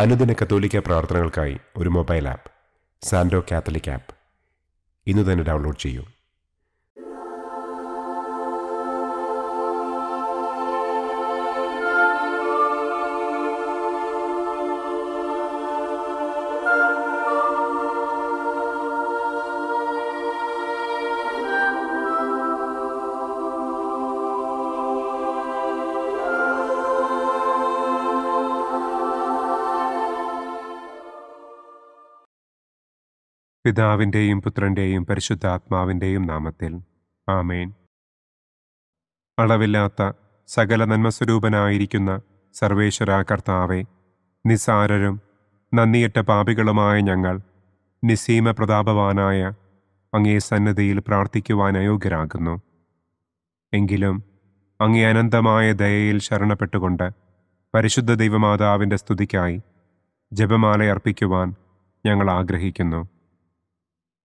അനുദിന കത്തോലിക്ക പ്രാർത്ഥനകൾക്കായി ഒരു മൊബൈൽ ആപ്പ് സാൻഡോ കാത്തലിക് ആപ്പ് ഇന്ന് തന്നെ ഡൗൺലോഡ് ചെയ്യൂ പിതാവിൻ്റെയും പുത്രൻ്റെയും പരിശുദ്ധാത്മാവിൻ്റെയും നാമത്തിൽ ആമേൻ അളവില്ലാത്ത സകല നന്മസ്വരൂപനായിരിക്കുന്ന സർവേശ്വര കർത്താവെ നിസാരരും നന്ദിയിട്ട പാപികളുമായ ഞങ്ങൾ നിസീമ പ്രതാപവാനായ അങ്ങേ സന്നദ്ധിയിൽ പ്രാർത്ഥിക്കുവാൻ അയോഗ്യരാകുന്നു എങ്കിലും അങ്ങേ അനന്തമായ ദയയിൽ ശരണപ്പെട്ടുകൊണ്ട് പരിശുദ്ധ ദൈവമാതാവിൻ്റെ സ്തുതിക്കായി ജപമാല അർപ്പിക്കുവാൻ ഞങ്ങൾ ആഗ്രഹിക്കുന്നു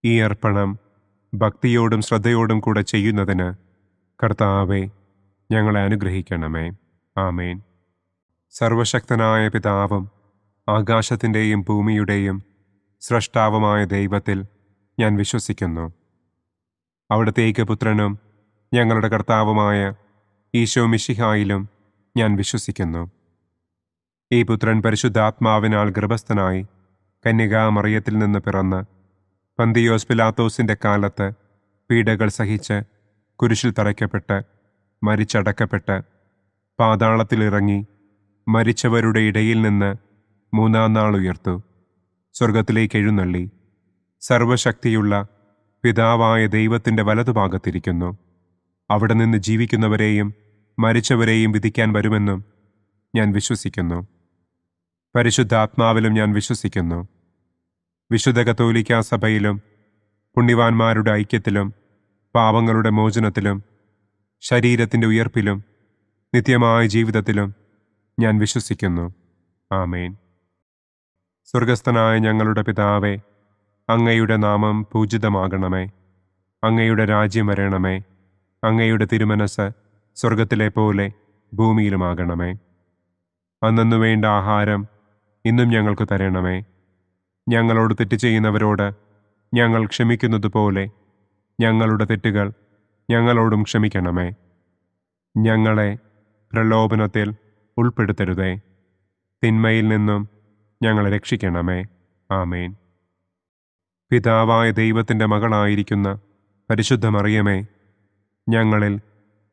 ഈ അർപ്പണം ഭക്തിയോടും ശ്രദ്ധയോടും കൂടെ ചെയ്യുന്നതിന് കർത്താവെ ഞങ്ങളെ അനുഗ്രഹിക്കണമേ ആമേൻ സർവശക്തനായ പിതാവും ആകാശത്തിൻ്റെയും ഭൂമിയുടെയും സ്രഷ്ടാവുമായ ദൈവത്തിൽ ഞാൻ വിശ്വസിക്കുന്നു അവിടുത്തെ ഏകപുത്രനും ഞങ്ങളുടെ കർത്താവുമായ ഈശോ മിഷിഹായിലും ഞാൻ വിശ്വസിക്കുന്നു ഈ പുത്രൻ പരിശുദ്ധാത്മാവിനാൽ ഗർഭസ്ഥനായി കന്യകാമറിയത്തിൽ നിന്ന് പിറന്ന് പന്തിയോസ് പിലാത്തോസിൻ്റെ കാലത്ത് പീഡകൾ സഹിച്ച് കുരിശിൽ തറയ്ക്കപ്പെട്ട് മരിച്ചടക്കപ്പെട്ട് പാതാളത്തിലിറങ്ങി മരിച്ചവരുടെ ഇടയിൽ നിന്ന് മൂന്നാം നാൾ ഉയർത്തു സ്വർഗത്തിലേക്ക് എഴുന്നള്ളി സർവശക്തിയുള്ള പിതാവായ ദൈവത്തിൻ്റെ വലതുഭാഗത്തിരിക്കുന്നു അവിടെ നിന്ന് ജീവിക്കുന്നവരെയും മരിച്ചവരെയും വിധിക്കാൻ വരുമെന്നും ഞാൻ വിശ്വസിക്കുന്നു പരിശുദ്ധാത്മാവിലും ഞാൻ വിശ്വസിക്കുന്നു വിശുദ്ധ കത്തോലിക്ക സഭയിലും പുണ്യവാന്മാരുടെ ഐക്യത്തിലും പാപങ്ങളുടെ മോചനത്തിലും ശരീരത്തിൻ്റെ ഉയർപ്പിലും നിത്യമായ ജീവിതത്തിലും ഞാൻ വിശ്വസിക്കുന്നു ആമേൻ സ്വർഗസ്ഥനായ ഞങ്ങളുടെ പിതാവേ അങ്ങയുടെ നാമം പൂജിതമാകണമേ അങ്ങയുടെ രാജ്യം വരണമേ അങ്ങയുടെ തിരുമനസ് സ്വർഗത്തിലെ പോലെ ഭൂമിയിലുമാകണമേ അന്നു വേണ്ട ആഹാരം ഇന്നും ഞങ്ങൾക്ക് തരണമേ ഞങ്ങളോട് തെറ്റ് ചെയ്യുന്നവരോട് ഞങ്ങൾ ക്ഷമിക്കുന്നത് പോലെ ഞങ്ങളുടെ തെറ്റുകൾ ഞങ്ങളോടും ക്ഷമിക്കണമേ ഞങ്ങളെ പ്രലോഭനത്തിൽ ഉൾപ്പെടുത്തരുതേ തിന്മയിൽ നിന്നും ഞങ്ങളെ രക്ഷിക്കണമേ ആമേൻ പിതാവായ ദൈവത്തിൻ്റെ മകളായിരിക്കുന്ന പരിശുദ്ധ മറിയമേ ഞങ്ങളിൽ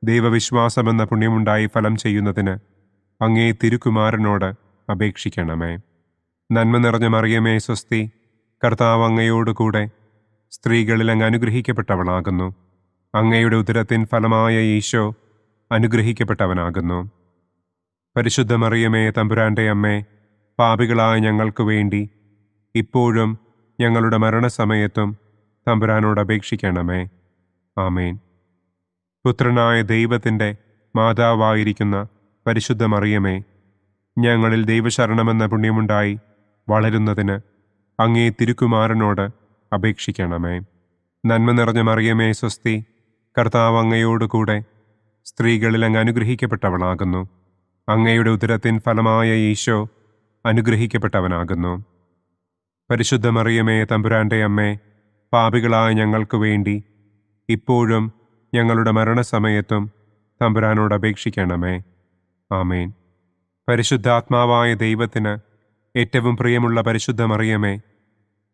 ദൈവവിശ്വാസമെന്ന പുണ്യമുണ്ടായി ഫലം ചെയ്യുന്നതിന് അങ്ങേ തിരുക്കുമാരനോട് അപേക്ഷിക്കണമേ നന്മ നിറഞ്ഞ മറിയമേ സ്വസ്തി കർത്താവ് അങ്ങയോടുകൂടെ സ്ത്രീകളിൽ അങ്ങ് അനുഗ്രഹിക്കപ്പെട്ടവളാകുന്നു അങ്ങയുടെ ഉദരത്തിൻ ഫലമായ ഈശോ അനുഗ്രഹിക്കപ്പെട്ടവനാകുന്നു പരിശുദ്ധ മറിയമേ തമ്പുരാൻ്റെ അമ്മേ പാപികളായ ഞങ്ങൾക്ക് വേണ്ടി ഇപ്പോഴും ഞങ്ങളുടെ മരണസമയത്തും തമ്പുരാനോട് അപേക്ഷിക്കണമേ ആമേൻ പുത്രനായ ദൈവത്തിൻ്റെ മാതാവായിരിക്കുന്ന പരിശുദ്ധ മറിയമേ ഞങ്ങളിൽ ദൈവശരണമെന്ന പുണ്യമുണ്ടായി വളരുന്നതിന് അങ്ങേ തിരുക്കുമാരനോട് അപേക്ഷിക്കണമേ നന്മ നിറഞ്ഞ മറിയമേ സ്വസ്തി കർത്താവ് അങ്ങയോടുകൂടെ സ്ത്രീകളിൽ അങ്ങ് അനുഗ്രഹിക്കപ്പെട്ടവളാകുന്നു അങ്ങയുടെ ഉദരത്തിൻ ഫലമായ ഈശോ അനുഗ്രഹിക്കപ്പെട്ടവനാകുന്നു പരിശുദ്ധ മറിയമേ തമ്പുരാൻ്റെ അമ്മേ പാപികളായ ഞങ്ങൾക്ക് വേണ്ടി ഇപ്പോഴും ഞങ്ങളുടെ മരണസമയത്തും തമ്പുരാനോട് അപേക്ഷിക്കണമേ ആമേൻ പരിശുദ്ധാത്മാവായ ദൈവത്തിന് ഏറ്റവും പ്രിയമുള്ള പരിശുദ്ധ മറിയമേ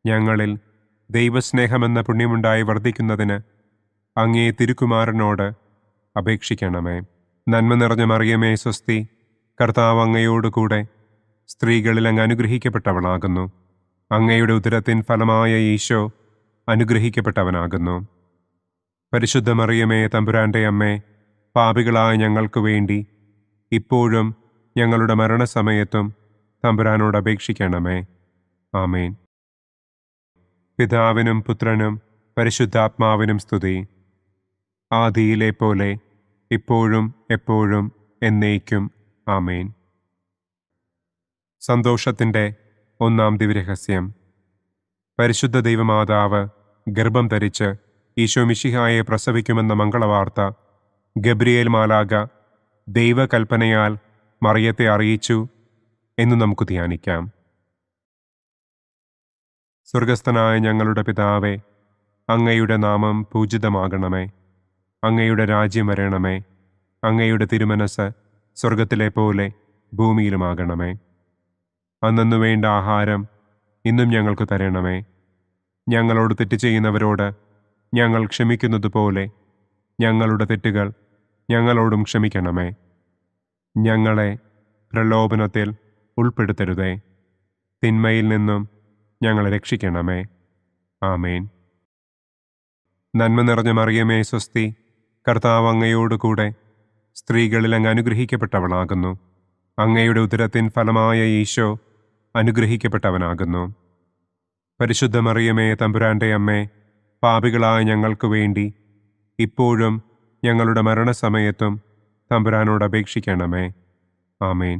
ഞങ്ങളിൽ ദൈവസ്നേഹമെന്ന പുണ്യമുണ്ടായി വർദ്ധിക്കുന്നതിന് അങ്ങേ തിരുക്കുമാരനോട് അപേക്ഷിക്കണമേ നന്മ നിറഞ്ഞ മറിയമേ സ്വസ്തി കർത്താവ് അങ്ങയോടുകൂടെ സ്ത്രീകളിൽ അങ്ങ് അനുഗ്രഹിക്കപ്പെട്ടവളാകുന്നു അങ്ങയുടെ ഉദരത്തിൻ ഫലമായ ഈശോ അനുഗ്രഹിക്കപ്പെട്ടവനാകുന്നു പരിശുദ്ധ മറിയമേ തമ്പുരാൻ്റെ അമ്മേ പാപികളായ ഞങ്ങൾക്ക് വേണ്ടി ഇപ്പോഴും ഞങ്ങളുടെ മരണസമയത്തും തമ്പുരാനോട് അപേക്ഷിക്കണമേ ആമേൻ പിതാവിനും പുത്രനും പരിശുദ്ധാത്മാവിനും സ്തുതി ആദിയിലെ പോലെ ഇപ്പോഴും എപ്പോഴും എന്നേക്കും ആമേൻ സന്തോഷത്തിൻ്റെ ഒന്നാം ദിവ്യരഹസ്യം പരിശുദ്ധ ദൈവമാതാവ് ഗർഭം ധരിച്ച് ഈശോ മിഷിഹായെ പ്രസവിക്കുമെന്ന മംഗളവാർത്ത ഗബ്രിയേൽ മാലാഗ ദൈവകൽപ്പനയാൽ മറിയത്തെ അറിയിച്ചു എന്ന് നമുക്ക് ധ്യാനിക്കാം സ്വർഗസ്ഥനായ ഞങ്ങളുടെ പിതാവേ അങ്ങയുടെ നാമം പൂജിതമാകണമേ അങ്ങയുടെ രാജ്യം വരണമേ അങ്ങയുടെ തിരുമനസ് സ്വർഗത്തിലെ പോലെ ഭൂമിയിലുമാകണമേ അന്നു വേണ്ട ആഹാരം ഇന്നും ഞങ്ങൾക്ക് തരണമേ ഞങ്ങളോട് തെറ്റ് ചെയ്യുന്നവരോട് ഞങ്ങൾ ക്ഷമിക്കുന്നത് പോലെ ഞങ്ങളുടെ തെറ്റുകൾ ഞങ്ങളോടും ക്ഷമിക്കണമേ ഞങ്ങളെ പ്രലോഭനത്തിൽ ഉൾപ്പെടുത്തരുതേ തിന്മയിൽ നിന്നും ഞങ്ങളെ രക്ഷിക്കണമേ ആമേൻ നന്മ നിറഞ്ഞ മറിയമേ സ്വസ്തി കർത്താവ് അങ്ങയോടുകൂടെ സ്ത്രീകളിൽ അങ്ങ് അനുഗ്രഹിക്കപ്പെട്ടവളാകുന്നു അങ്ങയുടെ ഉദരത്തിൻ ഫലമായ ഈശോ അനുഗ്രഹിക്കപ്പെട്ടവനാകുന്നു പരിശുദ്ധ മറിയമേ തമ്പുരാൻ്റെ അമ്മേ പാപികളായ ഞങ്ങൾക്ക് വേണ്ടി ഇപ്പോഴും ഞങ്ങളുടെ മരണസമയത്തും തമ്പുരാനോട് അപേക്ഷിക്കണമേ ആമേൻ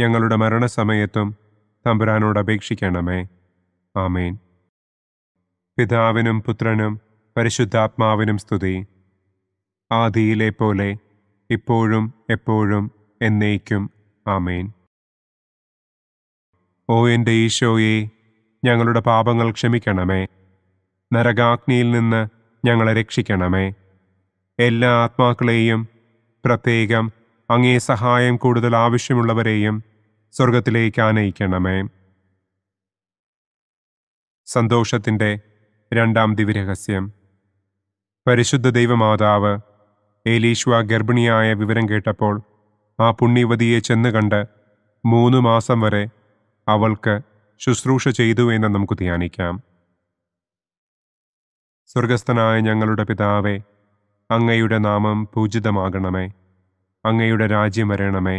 ഞങ്ങളുടെ മരണസമയത്തും തമ്പുരാനോട് അപേക്ഷിക്കണമേ ആമേൻ പിതാവിനും പുത്രനും പരിശുദ്ധാത്മാവിനും സ്തുതി ആദിയിലെ പോലെ ഇപ്പോഴും എപ്പോഴും എന്നേക്കും ആമേൻ ഓ എൻ്റെ ഈശോയെ ഞങ്ങളുടെ പാപങ്ങൾ ക്ഷമിക്കണമേ നരകാഗ്നിയിൽ നിന്ന് ഞങ്ങളെ രക്ഷിക്കണമേ എല്ലാ ആത്മാക്കളെയും പ്രത്യേകം അങ്ങേ സഹായം കൂടുതൽ ആവശ്യമുള്ളവരെയും സ്വർഗത്തിലേക്ക് ആനയിക്കണമേ സന്തോഷത്തിൻ്റെ രണ്ടാം ദിവ്യരഹസ്യം പരിശുദ്ധ ദൈവമാതാവ് ഏലീശ്വ ഗർഭിണിയായ വിവരം കേട്ടപ്പോൾ ആ പുണ്യവതിയെ ചെന്ന് കണ്ട് മൂന്ന് മാസം വരെ അവൾക്ക് ശുശ്രൂഷ ചെയ്തു എന്ന് നമുക്ക് ധ്യാനിക്കാം സ്വർഗസ്ഥനായ ഞങ്ങളുടെ പിതാവേ അങ്ങയുടെ നാമം പൂജിതമാകണമേ അങ്ങയുടെ രാജ്യം വരണമേ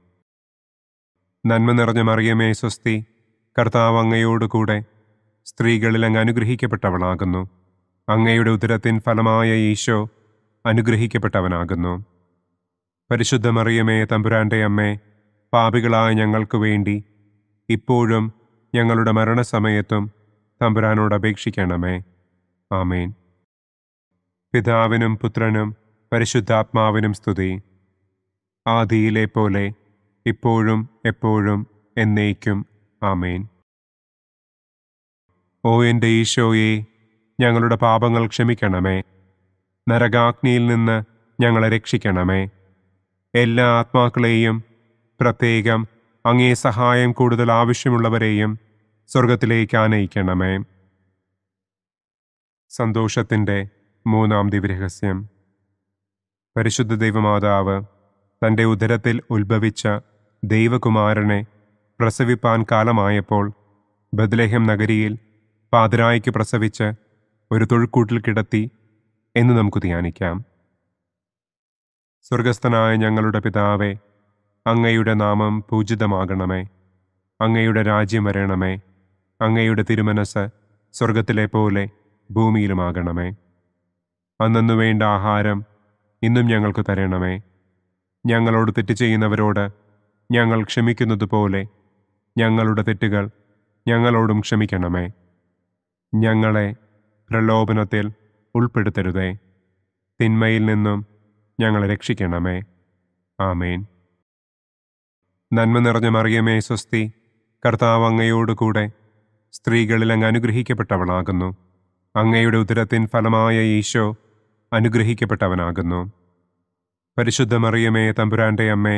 നന്മ നിറഞ്ഞ മറിയമേ സ്വസ്തി കർത്താവ് അങ്ങയോടുകൂടെ സ്ത്രീകളിൽ അങ്ങ് അനുഗ്രഹിക്കപ്പെട്ടവളാകുന്നു അങ്ങയുടെ ഉദരത്തിൻ ഫലമായ ഈശോ അനുഗ്രഹിക്കപ്പെട്ടവനാകുന്നു പരിശുദ്ധ മറിയമേ തമ്പുരാൻ്റെ അമ്മേ പാപികളായ ഞങ്ങൾക്ക് വേണ്ടി ഇപ്പോഴും ഞങ്ങളുടെ മരണസമയത്തും തമ്പുരാനോട് അപേക്ഷിക്കണമേ ആമേൻ പിതാവിനും പുത്രനും പരിശുദ്ധാത്മാവിനും സ്തുതി ആദിയിലെ പോലെ ഇപ്പോഴും എപ്പോഴും എന്നേക്കും ആമേൻ ഓ എൻ്റെ ഈശോയെ ഞങ്ങളുടെ പാപങ്ങൾ ക്ഷമിക്കണമേ നരകാഗ്നിയിൽ നിന്ന് ഞങ്ങളെ രക്ഷിക്കണമേ എല്ലാ ആത്മാക്കളെയും പ്രത്യേകം അങ്ങേ സഹായം കൂടുതൽ ആവശ്യമുള്ളവരെയും സ്വർഗത്തിലേക്ക് ആനയിക്കണമേ സന്തോഷത്തിൻ്റെ മൂന്നാം ദിവരഹസ്യം പരിശുദ്ധ ദൈവമാതാവ് തൻ്റെ ഉദരത്തിൽ ഉത്ഭവിച്ച ദൈവകുമാരനെ പ്രസവിപ്പാൻ കാലമായപ്പോൾ ബദ്ലേഹം നഗരിയിൽ പാതിരായിക്ക് പ്രസവിച്ച് ഒരു തൊഴുക്കൂട്ടിൽ കിടത്തി എന്ന് നമുക്ക് ധ്യാനിക്കാം സ്വർഗസ്ഥനായ ഞങ്ങളുടെ പിതാവേ അങ്ങയുടെ നാമം പൂജിതമാകണമേ അങ്ങയുടെ രാജ്യം വരണമേ അങ്ങയുടെ തിരുമനസ് സ്വർഗത്തിലെ പോലെ ഭൂമിയിലുമാകണമേ അന്നു വേണ്ട ആഹാരം ഇന്നും ഞങ്ങൾക്ക് തരണമേ ഞങ്ങളോട് തെറ്റ് ചെയ്യുന്നവരോട് ഞങ്ങൾ ക്ഷമിക്കുന്നത് പോലെ ഞങ്ങളുടെ തെറ്റുകൾ ഞങ്ങളോടും ക്ഷമിക്കണമേ ഞങ്ങളെ പ്രലോഭനത്തിൽ ഉൾപ്പെടുത്തരുതേ തിന്മയിൽ നിന്നും ഞങ്ങളെ രക്ഷിക്കണമേ ആമേൻ നന്മ നിറഞ്ഞ മറിയമേ സ്വസ്തി കർത്താവ് അങ്ങയോടുകൂടെ സ്ത്രീകളിൽ അങ്ങ് അനുഗ്രഹിക്കപ്പെട്ടവളാകുന്നു അങ്ങയുടെ ഉദരത്തിൻ ഫലമായ ഈശോ അനുഗ്രഹിക്കപ്പെട്ടവനാകുന്നു പരിശുദ്ധ മറിയമേ തമ്പുരാൻ്റെ അമ്മേ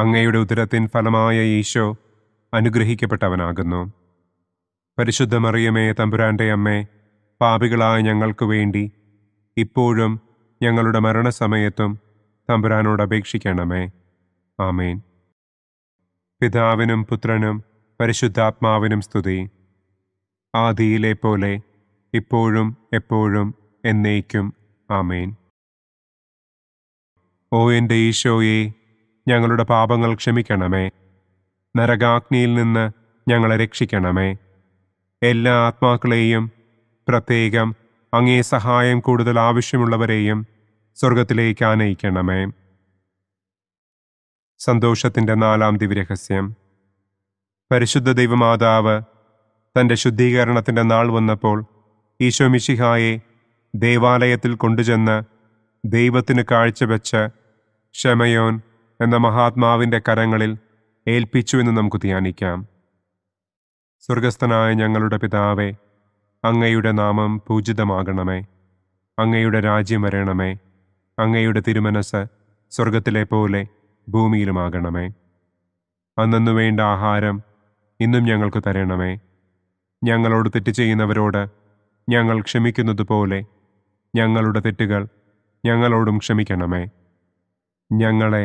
അങ്ങയുടെ ഉദരത്തിൻ ഫലമായ ഈശോ അനുഗ്രഹിക്കപ്പെട്ടവനാകുന്നു പരിശുദ്ധ മറിയമേ തമ്പുരാൻ്റെ അമ്മേ പാപികളായ ഞങ്ങൾക്ക് വേണ്ടി ഇപ്പോഴും ഞങ്ങളുടെ മരണസമയത്തും തമ്പുരാനോട് അപേക്ഷിക്കണമേ ആമേൻ പിതാവിനും പുത്രനും പരിശുദ്ധാത്മാവിനും സ്തുതി ആദിയിലെ പോലെ ഇപ്പോഴും എപ്പോഴും എന്നേക്കും ആമേൻ ഓ എൻ്റെ ഈശോയെ ഞങ്ങളുടെ പാപങ്ങൾ ക്ഷമിക്കണമേ നരകാഗ്നിയിൽ നിന്ന് ഞങ്ങളെ രക്ഷിക്കണമേ എല്ലാ ആത്മാക്കളെയും പ്രത്യേകം അങ്ങേ സഹായം കൂടുതൽ ആവശ്യമുള്ളവരെയും സ്വർഗത്തിലേക്ക് ആനയിക്കണമേ സന്തോഷത്തിൻ്റെ നാലാം ദിവ്യരഹസ്യം പരിശുദ്ധ ദൈവമാതാവ് തൻ്റെ ശുദ്ധീകരണത്തിൻ്റെ നാൾ വന്നപ്പോൾ ഈശോ മിശിഹായെ ദേവാലയത്തിൽ കൊണ്ടുചെന്ന് ദൈവത്തിന് കാഴ്ചവെച്ച് ഷമയോൻ എന്ന മഹാത്മാവിൻ്റെ കരങ്ങളിൽ ഏൽപ്പിച്ചു എന്ന് നമുക്ക് ധ്യാനിക്കാം സ്വർഗസ്ഥനായ ഞങ്ങളുടെ പിതാവേ അങ്ങയുടെ നാമം പൂജിതമാകണമേ അങ്ങയുടെ രാജ്യം വരണമേ അങ്ങയുടെ തിരുമനസ് സ്വർഗത്തിലെ പോലെ ഭൂമിയിലുമാകണമേ അന്നു വേണ്ട ആഹാരം ഇന്നും ഞങ്ങൾക്ക് തരണമേ ഞങ്ങളോട് തെറ്റ് ചെയ്യുന്നവരോട് ഞങ്ങൾ ക്ഷമിക്കുന്നത് പോലെ ഞങ്ങളുടെ തെറ്റുകൾ ഞങ്ങളോടും ക്ഷമിക്കണമേ ഞങ്ങളെ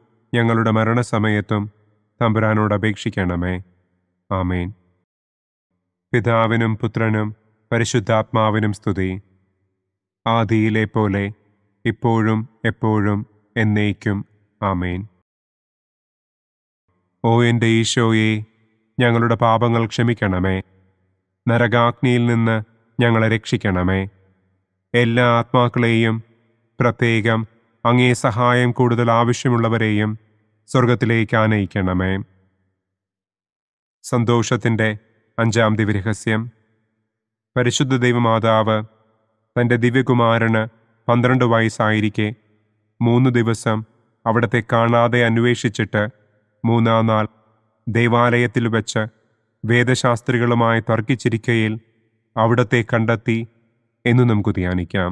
ഞങ്ങളുടെ മരണസമയത്തും തമ്പുരാനോട് അപേക്ഷിക്കണമേ ആമേൻ പിതാവിനും പുത്രനും പരിശുദ്ധാത്മാവിനും സ്തുതി ആദിയിലെ പോലെ ഇപ്പോഴും എപ്പോഴും എന്നേക്കും ആമേൻ ഓ എൻ്റെ ഈശോയെ ഞങ്ങളുടെ പാപങ്ങൾ ക്ഷമിക്കണമേ നരകാഗ്നിയിൽ നിന്ന് ഞങ്ങളെ രക്ഷിക്കണമേ എല്ലാ ആത്മാക്കളെയും പ്രത്യേകം അങ്ങേ സഹായം കൂടുതൽ ആവശ്യമുള്ളവരെയും സ്വർഗത്തിലേക്ക് ആനയിക്കണമേ സന്തോഷത്തിൻ്റെ അഞ്ചാം ദിവ്യരഹസ്യം പരിശുദ്ധ ദൈവമാതാവ് തൻ്റെ ദിവ്യകുമാരന് പന്ത്രണ്ട് വയസ്സായിരിക്കെ മൂന്ന് ദിവസം അവിടത്തെ കാണാതെ അന്വേഷിച്ചിട്ട് മൂന്നാം നാൾ ദേവാലയത്തിൽ വെച്ച് വേദശാസ്ത്രികളുമായി തർക്കിച്ചിരിക്കയിൽ അവിടത്തെ കണ്ടെത്തി എന്ന് നമുക്ക് ധ്യാനിക്കാം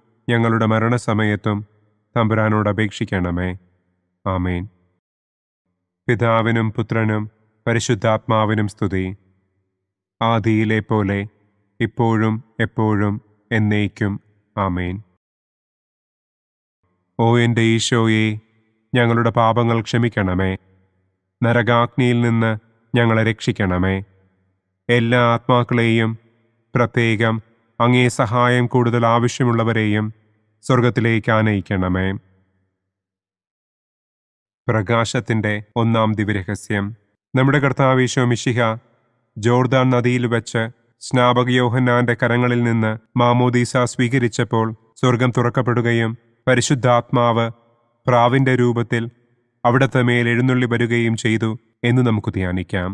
ഞങ്ങളുടെ മരണസമയത്തും തമ്പുരാനോട് അപേക്ഷിക്കണമേ ആമേൻ പിതാവിനും പുത്രനും പരിശുദ്ധാത്മാവിനും സ്തുതി ആദിയിലെ പോലെ ഇപ്പോഴും എപ്പോഴും എന്നേക്കും ആമേൻ ഓ എൻ്റെ ഈശോയെ ഞങ്ങളുടെ പാപങ്ങൾ ക്ഷമിക്കണമേ നരകാഗ്നിയിൽ നിന്ന് ഞങ്ങളെ രക്ഷിക്കണമേ എല്ലാ ആത്മാക്കളെയും പ്രത്യേകം അങ്ങേ സഹായം കൂടുതൽ ആവശ്യമുള്ളവരെയും സ്വർഗത്തിലേക്ക് ആനയിക്കണമേ പ്രകാശത്തിൻ്റെ ഒന്നാം ദിവ്യരഹസ്യം നമ്മുടെ കർത്താവീശോ മിഷിഹ ജോർദാൻ നദിയിൽ വെച്ച് സ്നാപക യോഹന്നാന്റെ കരങ്ങളിൽ നിന്ന് മാമോദീസ സ്വീകരിച്ചപ്പോൾ സ്വർഗം തുറക്കപ്പെടുകയും പരിശുദ്ധാത്മാവ് പ്രാവിന്റെ രൂപത്തിൽ അവിടത്തെ മേൽ എഴുന്നള്ളി വരികയും ചെയ്തു എന്ന് നമുക്ക് ധ്യാനിക്കാം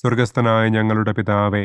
സ്വർഗസ്ഥനായ ഞങ്ങളുടെ പിതാവേ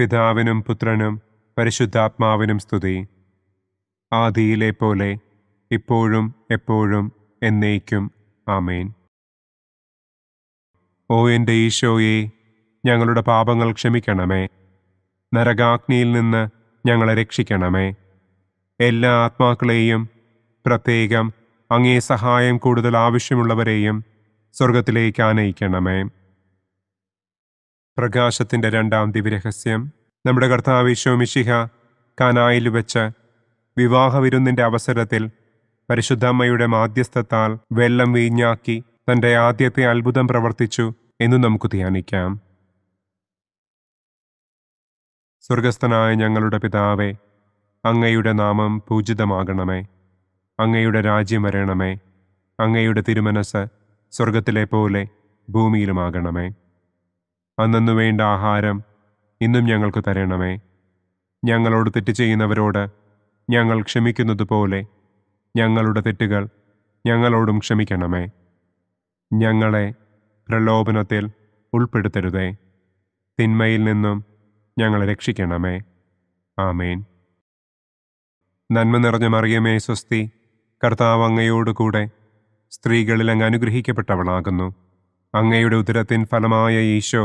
പിതാവിനും പുത്രനും പരിശുദ്ധാത്മാവിനും സ്തുതി ആദിയിലെ പോലെ ഇപ്പോഴും എപ്പോഴും എന്നേക്കും ആമേൻ ഓ എൻ്റെ ഈശോയെ ഞങ്ങളുടെ പാപങ്ങൾ ക്ഷമിക്കണമേ നരകാഗ്നിയിൽ നിന്ന് ഞങ്ങളെ രക്ഷിക്കണമേ എല്ലാ ആത്മാക്കളെയും പ്രത്യേകം അങ്ങേ സഹായം കൂടുതൽ ആവശ്യമുള്ളവരെയും സ്വർഗത്തിലേക്ക് ആനയിക്കണമേ പ്രകാശത്തിന്റെ രണ്ടാം ദിവ്യരഹസ്യം നമ്മുടെ കർത്താവ് മിഷിഹ കാനായിൽ വെച്ച് വിവാഹ വിരുന്നിന്റെ അവസരത്തിൽ പരിശുദ്ധമ്മയുടെ മാധ്യസ്ഥത്താൽ വെള്ളം വീഞ്ഞാക്കി തന്റെ ആദ്യത്തെ അത്ഭുതം പ്രവർത്തിച്ചു എന്ന് നമുക്ക് ധ്യാനിക്കാം സ്വർഗസ്ഥനായ ഞങ്ങളുടെ പിതാവേ അങ്ങയുടെ നാമം പൂജിതമാകണമേ അങ്ങയുടെ രാജ്യം വരണമേ അങ്ങയുടെ തിരുമനസ് സ്വർഗത്തിലെ പോലെ ഭൂമിയിലുമാകണമേ അന്നു വേണ്ട ആഹാരം ഇന്നും ഞങ്ങൾക്ക് തരണമേ ഞങ്ങളോട് തെറ്റ് ചെയ്യുന്നവരോട് ഞങ്ങൾ ക്ഷമിക്കുന്നത് പോലെ ഞങ്ങളുടെ തെറ്റുകൾ ഞങ്ങളോടും ക്ഷമിക്കണമേ ഞങ്ങളെ പ്രലോഭനത്തിൽ ഉൾപ്പെടുത്തരുതേ തിന്മയിൽ നിന്നും ഞങ്ങളെ രക്ഷിക്കണമേ ആമേൻ നന്മ നിറഞ്ഞ മറിയമേ സ്വസ്തി കർത്താവ് അങ്ങയോടുകൂടെ സ്ത്രീകളിൽ അങ്ങ് അനുഗ്രഹിക്കപ്പെട്ടവളാകുന്നു അങ്ങയുടെ ഉദരത്തിൻ ഫലമായ ഈശോ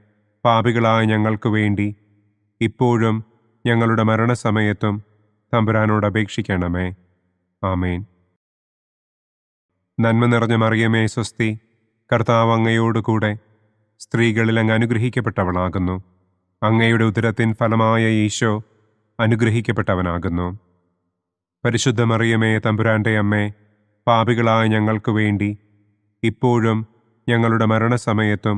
പാപികളായ ഞങ്ങൾക്ക് വേണ്ടി ഇപ്പോഴും ഞങ്ങളുടെ മരണസമയത്തും തമ്പുരാനോട് അപേക്ഷിക്കണമേ ആമേൻ നന്മ നിറഞ്ഞ മറിയമേ സ്വസ്തി കർത്താവ് അങ്ങയോടുകൂടെ സ്ത്രീകളിൽ അങ്ങ് അനുഗ്രഹിക്കപ്പെട്ടവളാകുന്നു അങ്ങയുടെ ഉദരത്തിൻ ഫലമായ ഈശോ അനുഗ്രഹിക്കപ്പെട്ടവനാകുന്നു പരിശുദ്ധ മറിയമേ തമ്പുരാൻ്റെ അമ്മേ പാപികളായ ഞങ്ങൾക്ക് വേണ്ടി ഇപ്പോഴും ഞങ്ങളുടെ മരണസമയത്തും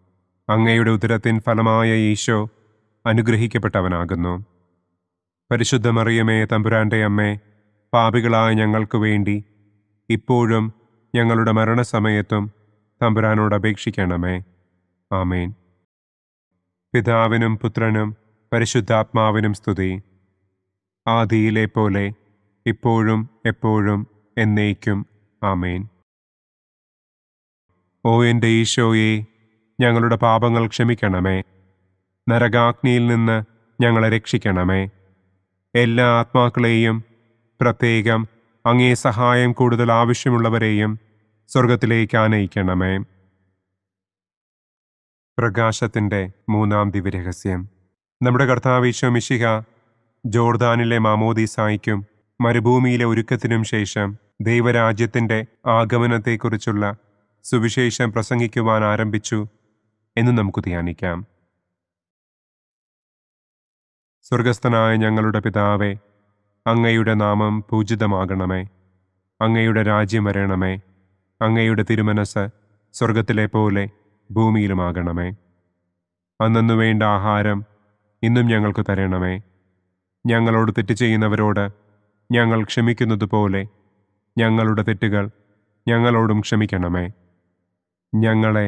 അങ്ങയുടെ ഉദരത്തിൻ ഫലമായ ഈശോ അനുഗ്രഹിക്കപ്പെട്ടവനാകുന്നു പരിശുദ്ധ മറിയമേ തമ്പുരാൻ്റെ അമ്മേ പാപികളായ ഞങ്ങൾക്ക് വേണ്ടി ഇപ്പോഴും ഞങ്ങളുടെ മരണസമയത്തും തമ്പുരാനോട് അപേക്ഷിക്കണമേ ആമേൻ പിതാവിനും പുത്രനും പരിശുദ്ധാത്മാവിനും സ്തുതി ആദിയിലെ പോലെ ഇപ്പോഴും എപ്പോഴും എന്നേക്കും ആമേൻ ഓ എൻ്റെ ഈശോയെ ഞങ്ങളുടെ പാപങ്ങൾ ക്ഷമിക്കണമേ നരകാഗ്നിയിൽ നിന്ന് ഞങ്ങളെ രക്ഷിക്കണമേ എല്ലാ ആത്മാക്കളെയും പ്രത്യേകം അങ്ങേ സഹായം കൂടുതൽ ആവശ്യമുള്ളവരെയും സ്വർഗത്തിലേക്ക് ആനയിക്കണമേ പ്രകാശത്തിൻ്റെ മൂന്നാം ദിവ്യരഹസ്യം നമ്മുടെ കർത്താവ് മിശിഹ ജോർദാനിലെ മാമോദീസായിക്കും മരുഭൂമിയിലെ ഒരുക്കത്തിനും ശേഷം ദൈവരാജ്യത്തിൻ്റെ ആഗമനത്തെക്കുറിച്ചുള്ള സുവിശേഷം പ്രസംഗിക്കുവാൻ ആരംഭിച്ചു എന്ന് നമുക്ക് ധ്യാനിക്കാം സ്വർഗസ്ഥനായ ഞങ്ങളുടെ പിതാവേ അങ്ങയുടെ നാമം പൂജിതമാകണമേ അങ്ങയുടെ രാജ്യം വരണമേ അങ്ങയുടെ തിരുമനസ് സ്വർഗത്തിലെ പോലെ ഭൂമിയിലുമാകണമേ അന്നു വേണ്ട ആഹാരം ഇന്നും ഞങ്ങൾക്ക് തരണമേ ഞങ്ങളോട് തെറ്റ് ചെയ്യുന്നവരോട് ഞങ്ങൾ ക്ഷമിക്കുന്നത് പോലെ ഞങ്ങളുടെ തെറ്റുകൾ ഞങ്ങളോടും ക്ഷമിക്കണമേ ഞങ്ങളെ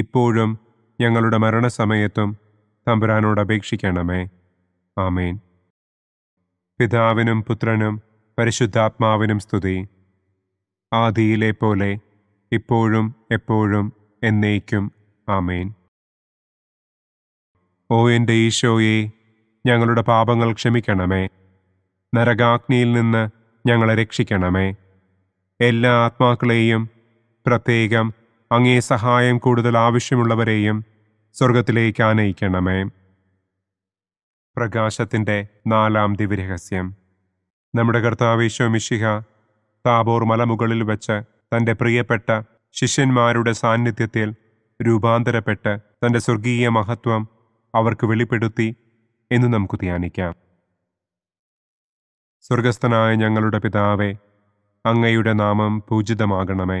ഇപ്പോഴും ഞങ്ങളുടെ മരണസമയത്തും തമ്പുരാനോട് അപേക്ഷിക്കണമേ ആമേൻ പിതാവിനും പുത്രനും പരിശുദ്ധാത്മാവിനും സ്തുതി ആദിയിലെ പോലെ ഇപ്പോഴും എപ്പോഴും എന്നേക്കും ആമേൻ ഓ എൻ്റെ ഈശോയെ ഞങ്ങളുടെ പാപങ്ങൾ ക്ഷമിക്കണമേ നരകാഗ്നിയിൽ നിന്ന് ഞങ്ങളെ രക്ഷിക്കണമേ എല്ലാ ആത്മാക്കളെയും പ്രത്യേകം അങ്ങേ സഹായം കൂടുതൽ ആവശ്യമുള്ളവരെയും സ്വർഗത്തിലേക്ക് ആനയിക്കണമേ പ്രകാശത്തിൻ്റെ നാലാം ദിവ്യരഹസ്യം നമ്മുടെ കർത്താവേശോ മിഷിഹ താബോർ മലമുകളിൽ വെച്ച് തൻ്റെ പ്രിയപ്പെട്ട ശിഷ്യന്മാരുടെ സാന്നിധ്യത്തിൽ രൂപാന്തരപ്പെട്ട് തൻ്റെ സ്വർഗീയ മഹത്വം അവർക്ക് വെളിപ്പെടുത്തി എന്ന് നമുക്ക് ധ്യാനിക്കാം സ്വർഗസ്ഥനായ ഞങ്ങളുടെ പിതാവെ അങ്ങയുടെ നാമം പൂജിതമാകണമേ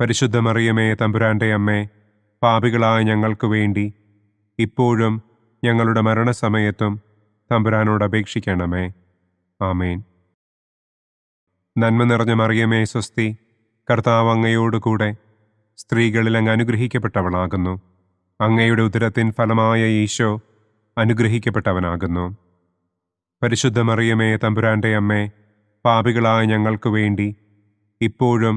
പരിശുദ്ധ മറിയമേ തമ്പുരാൻ്റെ അമ്മേ പാപികളായ ഞങ്ങൾക്ക് വേണ്ടി ഇപ്പോഴും ഞങ്ങളുടെ മരണസമയത്തും തമ്പുരാനോട് അപേക്ഷിക്കണമേ ആമേൻ നന്മ നിറഞ്ഞ മറിയമേ സ്വസ്തി കർത്താവ് അങ്ങയോടുകൂടെ സ്ത്രീകളിൽ അങ്ങ് അനുഗ്രഹിക്കപ്പെട്ടവളാകുന്നു അങ്ങയുടെ ഉദരത്തിൻ ഫലമായ ഈശോ അനുഗ്രഹിക്കപ്പെട്ടവനാകുന്നു പരിശുദ്ധ മറിയമേ തമ്പുരാൻ്റെ അമ്മേ പാപികളായ ഞങ്ങൾക്ക് വേണ്ടി ഇപ്പോഴും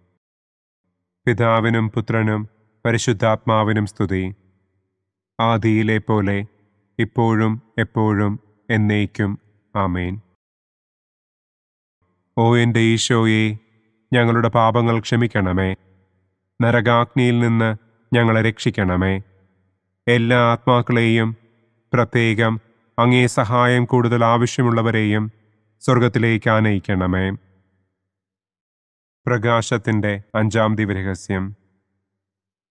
പിതാവിനും പുത്രനും പരിശുദ്ധാത്മാവിനും സ്തുതി ആദിയിലെ പോലെ ഇപ്പോഴും എപ്പോഴും എന്നേക്കും ആമേൻ ഓ എൻ്റെ ഈശോയെ ഞങ്ങളുടെ പാപങ്ങൾ ക്ഷമിക്കണമേ നരകാഗ്നിയിൽ നിന്ന് ഞങ്ങളെ രക്ഷിക്കണമേ എല്ലാ ആത്മാക്കളെയും പ്രത്യേകം അങ്ങേ സഹായം കൂടുതൽ ആവശ്യമുള്ളവരെയും സ്വർഗത്തിലേക്ക് ആനയിക്കണമേ പ്രകാശത്തിൻ്റെ അഞ്ചാം ദിവരഹസ്യം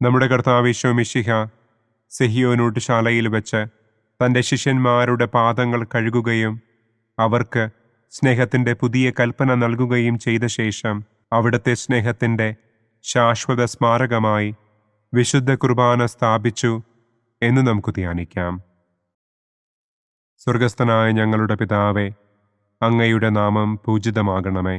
നമ്മുടെ കർത്താവേശോ മിഷിഹ സെഹിയോനൂട്ട് ശാലയിൽ വെച്ച് തൻ്റെ ശിഷ്യന്മാരുടെ പാദങ്ങൾ കഴുകുകയും അവർക്ക് സ്നേഹത്തിൻ്റെ പുതിയ കൽപ്പന നൽകുകയും ചെയ്ത ശേഷം അവിടുത്തെ സ്നേഹത്തിൻ്റെ ശാശ്വത സ്മാരകമായി വിശുദ്ധ കുർബാന സ്ഥാപിച്ചു എന്ന് നമുക്ക് ധ്യാനിക്കാം സ്വർഗസ്ഥനായ ഞങ്ങളുടെ പിതാവെ അങ്ങയുടെ നാമം പൂജിതമാകണമേ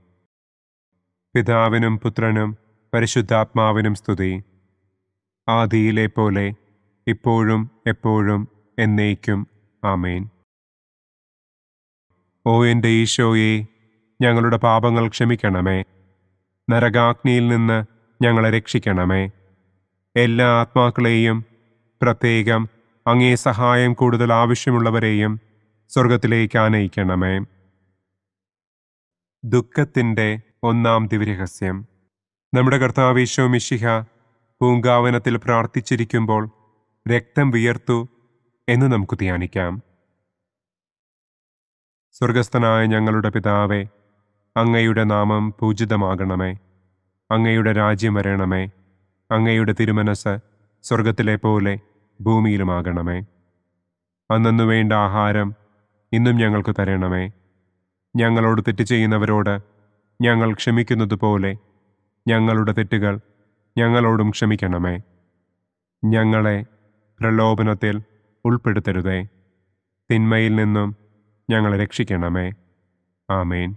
പിതാവിനും പുത്രനും പരിശുദ്ധാത്മാവിനും സ്തുതി ആദിയിലെ പോലെ ഇപ്പോഴും എപ്പോഴും എന്നേക്കും ആമേൻ ഓ എൻ്റെ ഈശോയെ ഞങ്ങളുടെ പാപങ്ങൾ ക്ഷമിക്കണമേ നരകാഗ്നിയിൽ നിന്ന് ഞങ്ങളെ രക്ഷിക്കണമേ എല്ലാ ആത്മാക്കളെയും പ്രത്യേകം അങ്ങേ സഹായം കൂടുതൽ ആവശ്യമുള്ളവരെയും സ്വർഗത്തിലേക്ക് ആനയിക്കണമേ ദുഃഖത്തിൻ്റെ ഒന്നാം ദിവ്യരഹസ്യം നമ്മുടെ കർത്താവേശോ മിഷിഹ പൂങ്കാവനത്തിൽ പ്രാർത്ഥിച്ചിരിക്കുമ്പോൾ രക്തം വിയർത്തു എന്ന് നമുക്ക് ധ്യാനിക്കാം സ്വർഗസ്ഥനായ ഞങ്ങളുടെ പിതാവെ അങ്ങയുടെ നാമം പൂജിതമാകണമേ അങ്ങയുടെ രാജ്യം വരണമേ അങ്ങയുടെ തിരുമനസ് സ്വർഗത്തിലെ പോലെ ഭൂമിയിലുമാകണമേ അന്നു വേണ്ട ആഹാരം ഇന്നും ഞങ്ങൾക്ക് തരണമേ ഞങ്ങളോട് തെറ്റ് ചെയ്യുന്നവരോട് ഞങ്ങൾ ക്ഷമിക്കുന്നത് പോലെ ഞങ്ങളുടെ തെറ്റുകൾ ഞങ്ങളോടും ക്ഷമിക്കണമേ ഞങ്ങളെ പ്രലോഭനത്തിൽ ഉൾപ്പെടുത്തരുതേ തിന്മയിൽ നിന്നും ഞങ്ങളെ രക്ഷിക്കണമേ ആമേൻ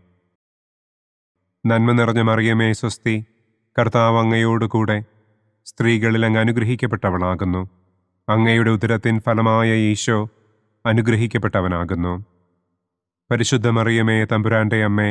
നന്മ നിറഞ്ഞ മറിയമേ സ്വസ്തി കർത്താവ് അങ്ങയോടുകൂടെ സ്ത്രീകളിൽ അങ്ങ് അനുഗ്രഹിക്കപ്പെട്ടവളാകുന്നു അങ്ങയുടെ ഉദരത്തിൻ ഫലമായ ഈശോ അനുഗ്രഹിക്കപ്പെട്ടവനാകുന്നു പരിശുദ്ധ മറിയമേ തമ്പുരാൻ്റെ അമ്മേ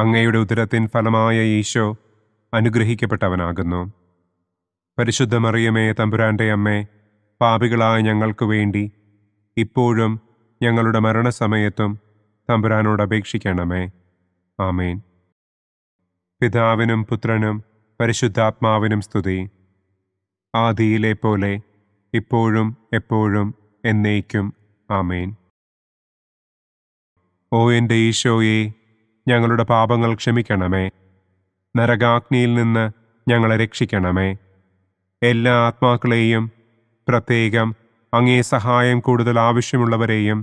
അങ്ങയുടെ ഉദരത്തിൻ ഫലമായ ഈശോ അനുഗ്രഹിക്കപ്പെട്ടവനാകുന്നു പരിശുദ്ധ മറിയമേ തമ്പുരാൻ്റെ അമ്മേ പാപികളായ ഞങ്ങൾക്ക് വേണ്ടി ഇപ്പോഴും ഞങ്ങളുടെ മരണസമയത്തും തമ്പുരാനോട് അപേക്ഷിക്കണമേ ആമേൻ പിതാവിനും പുത്രനും പരിശുദ്ധാത്മാവിനും സ്തുതി ആദിയിലെ പോലെ ഇപ്പോഴും എപ്പോഴും എന്നേക്കും ആമേൻ ഓ എൻ്റെ ഈശോയെ ഞങ്ങളുടെ പാപങ്ങൾ ക്ഷമിക്കണമേ നരകാഗ്നിയിൽ നിന്ന് ഞങ്ങളെ രക്ഷിക്കണമേ എല്ലാ ആത്മാക്കളെയും പ്രത്യേകം അങ്ങേ സഹായം കൂടുതൽ ആവശ്യമുള്ളവരെയും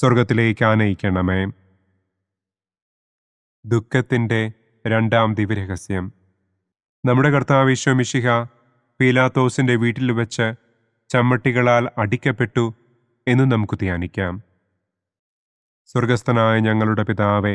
സ്വർഗത്തിലേക്ക് ആനയിക്കണമേ ദുഃഖത്തിൻ്റെ രണ്ടാം ദിവ്യരഹസ്യം നമ്മുടെ കർത്താവ് ഈശോമിഷിഹ പീലാത്തോസിൻ്റെ വീട്ടിൽ വെച്ച് ചമ്മട്ടികളാൽ അടിക്കപ്പെട്ടു എന്ന് നമുക്ക് ധ്യാനിക്കാം സ്വർഗസ്ഥനായ ഞങ്ങളുടെ പിതാവേ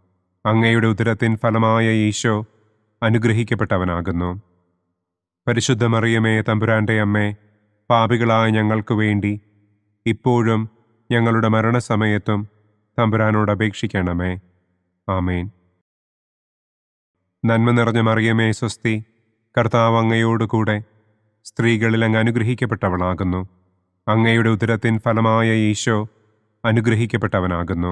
അങ്ങയുടെ ഉദരത്തിൻ ഫലമായ ഈശോ അനുഗ്രഹിക്കപ്പെട്ടവനാകുന്നു പരിശുദ്ധ മറിയമേ തമ്പുരാൻ്റെ അമ്മേ പാപികളായ ഞങ്ങൾക്ക് വേണ്ടി ഇപ്പോഴും ഞങ്ങളുടെ മരണസമയത്തും തമ്പുരാനോട് അപേക്ഷിക്കണമേ ആമേൻ നന്മ നിറഞ്ഞ മറിയമേ സ്വസ്തി കർത്താവ് അങ്ങയോടുകൂടെ സ്ത്രീകളിൽ അങ്ങ് അനുഗ്രഹിക്കപ്പെട്ടവളാകുന്നു അങ്ങയുടെ ഉദരത്തിൻ ഫലമായ ഈശോ അനുഗ്രഹിക്കപ്പെട്ടവനാകുന്നു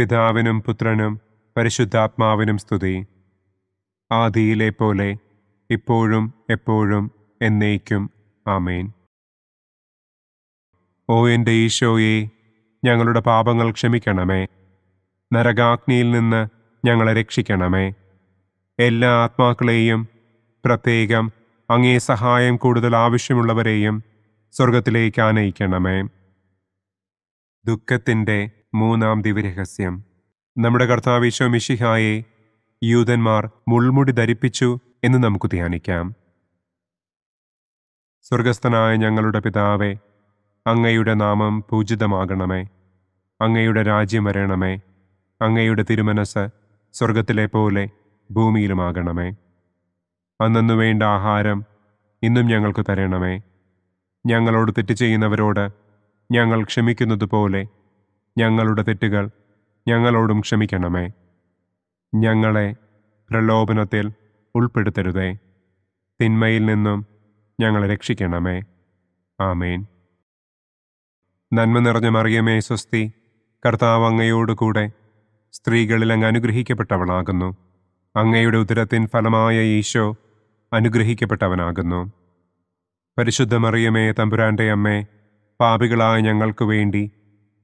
പിതാവിനും പുത്രനും പരിശുദ്ധാത്മാവിനും സ്തുതി ആദിയിലെ പോലെ ഇപ്പോഴും എപ്പോഴും എന്നേക്കും ആമേൻ ഓ എൻ്റെ ഈശോയെ ഞങ്ങളുടെ പാപങ്ങൾ ക്ഷമിക്കണമേ നരകാഗ്നിയിൽ നിന്ന് ഞങ്ങളെ രക്ഷിക്കണമേ എല്ലാ ആത്മാക്കളെയും പ്രത്യേകം അങ്ങേ സഹായം കൂടുതൽ ആവശ്യമുള്ളവരെയും സ്വർഗത്തിലേക്ക് ആനയിക്കണമേ ദുഃഖത്തിൻ്റെ മൂന്നാം ദിവരഹസ്യം നമ്മുടെ കർത്താവിശോ മിഷിഹായെ യൂതന്മാർ മുൾമുടി ധരിപ്പിച്ചു എന്ന് നമുക്ക് ധ്യാനിക്കാം സ്വർഗസ്ഥനായ ഞങ്ങളുടെ പിതാവെ അങ്ങയുടെ നാമം പൂജിതമാകണമേ അങ്ങയുടെ രാജ്യം വരണമേ അങ്ങയുടെ തിരുമനസ് സ്വർഗത്തിലെ പോലെ ഭൂമിയിലുമാകണമേ അന്നു വേണ്ട ആഹാരം ഇന്നും ഞങ്ങൾക്ക് തരണമേ ഞങ്ങളോട് തെറ്റ് ചെയ്യുന്നവരോട് ഞങ്ങൾ ക്ഷമിക്കുന്നത് പോലെ ഞങ്ങളുടെ തെറ്റുകൾ ഞങ്ങളോടും ക്ഷമിക്കണമേ ഞങ്ങളെ പ്രലോഭനത്തിൽ ഉൾപ്പെടുത്തരുതേ തിന്മയിൽ നിന്നും ഞങ്ങളെ രക്ഷിക്കണമേ ആമേൻ നന്മ നിറഞ്ഞ മറിയമേ സ്വസ്തി കർത്താവ് അങ്ങയോടുകൂടെ സ്ത്രീകളിൽ അങ്ങ് അനുഗ്രഹിക്കപ്പെട്ടവളാകുന്നു അങ്ങയുടെ ഉദരത്തിൻ ഫലമായ ഈശോ അനുഗ്രഹിക്കപ്പെട്ടവനാകുന്നു പരിശുദ്ധ മറിയമേ തമ്പുരാൻ്റെ അമ്മേ പാപികളായ ഞങ്ങൾക്ക് വേണ്ടി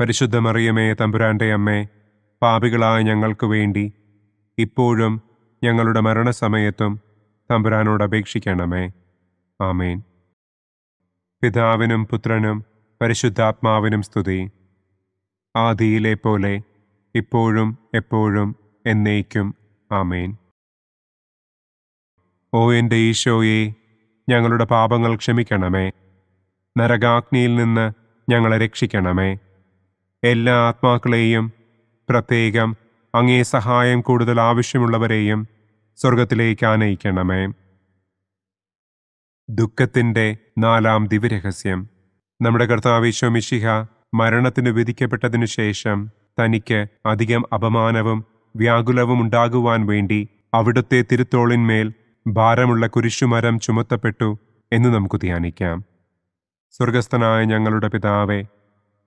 പരിശുദ്ധ മറിയമേ തമ്പുരാൻ്റെ അമ്മേ പാപികളായ ഞങ്ങൾക്ക് വേണ്ടി ഇപ്പോഴും ഞങ്ങളുടെ മരണസമയത്തും തമ്പുരാനോട് അപേക്ഷിക്കണമേ ആമേൻ പിതാവിനും പുത്രനും പരിശുദ്ധാത്മാവിനും സ്തുതി ആദിയിലെ പോലെ ഇപ്പോഴും എപ്പോഴും എന്നേക്കും ആമേൻ ഓ എൻ്റെ ഈശോയെ ഞങ്ങളുടെ പാപങ്ങൾ ക്ഷമിക്കണമേ നരകാഗ്നിയിൽ നിന്ന് ഞങ്ങളെ രക്ഷിക്കണമേ എല്ലാ ആത്മാക്കളെയും പ്രത്യേകം അങ്ങേ സഹായം കൂടുതൽ ആവശ്യമുള്ളവരെയും സ്വർഗത്തിലേക്ക് ആനയിക്കണമേ ദുഃഖത്തിൻ്റെ നാലാം ദിവ്യരഹസ്യം നമ്മുടെ കർത്താവ് മിഷിഹ മരണത്തിന് വിധിക്കപ്പെട്ടതിനു ശേഷം തനിക്ക് അധികം അപമാനവും വ്യാകുലവും ഉണ്ടാകുവാൻ വേണ്ടി അവിടുത്തെ തിരുത്തോളിന്മേൽ ഭാരമുള്ള കുരിശുമരം ചുമത്തപ്പെട്ടു എന്ന് നമുക്ക് ധ്യാനിക്കാം സ്വർഗസ്ഥനായ ഞങ്ങളുടെ പിതാവെ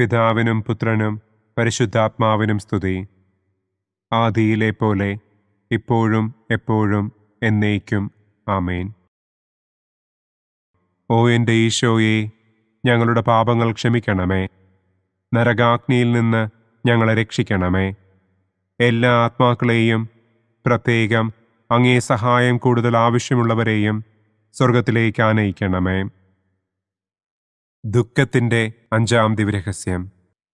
പിതാവിനും പുത്രനും പരിശുദ്ധാത്മാവിനും സ്തുതി ആദിയിലെ പോലെ ഇപ്പോഴും എപ്പോഴും എന്നേക്കും ആമേൻ ഓ എൻ്റെ ഈശോയെ ഞങ്ങളുടെ പാപങ്ങൾ ക്ഷമിക്കണമേ നരകാഗ്നിയിൽ നിന്ന് ഞങ്ങളെ രക്ഷിക്കണമേ എല്ലാ ആത്മാക്കളെയും പ്രത്യേകം അങ്ങേ സഹായം കൂടുതൽ ആവശ്യമുള്ളവരെയും സ്വർഗത്തിലേക്ക് ആനയിക്കണമേ ദുഃഖത്തിന്റെ അഞ്ചാം ദിവരഹസ്യം